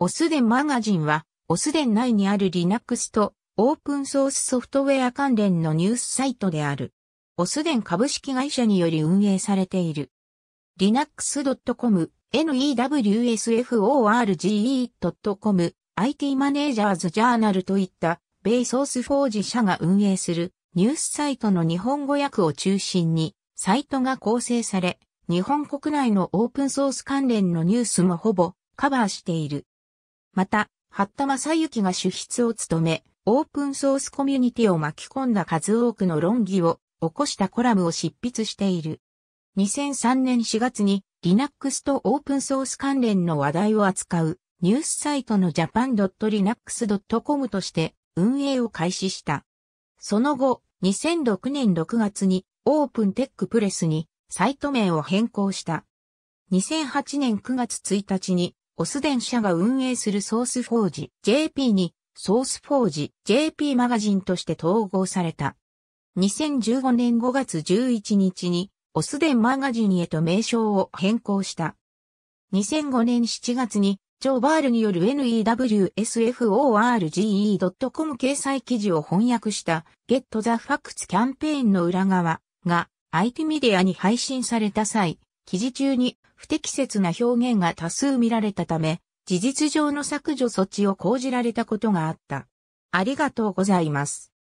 オスデンマガジンは、オスデン内にある Linux とオープンソースソフトウェア関連のニュースサイトである。オスデン株式会社により運営されている。linux.com、newsforge.com、IT マネージャーズジャーナルといった、米ソースフォージ社が運営するニュースサイトの日本語訳を中心に、サイトが構成され、日本国内のオープンソース関連のニュースもほぼカバーしている。また、八田正幸が主筆を務め、オープンソースコミュニティを巻き込んだ数多くの論議を起こしたコラムを執筆している。2003年4月に Linux とオープンソース関連の話題を扱うニュースサイトの japan.linux.com として運営を開始した。その後、2006年6月にオープンテックプレスにサイト名を変更した。2008年9月1日にオス電社が運営するソースフォージ JP にソースフォージ JP マガジンとして統合された。2015年5月11日にオス電マガジンへと名称を変更した。2005年7月にジョーバールによる NEWSFORGE.com 掲載記事を翻訳した Get the Facts キャンペーンの裏側が IT メディアに配信された際、記事中に不適切な表現が多数見られたため、事実上の削除措置を講じられたことがあった。ありがとうございます。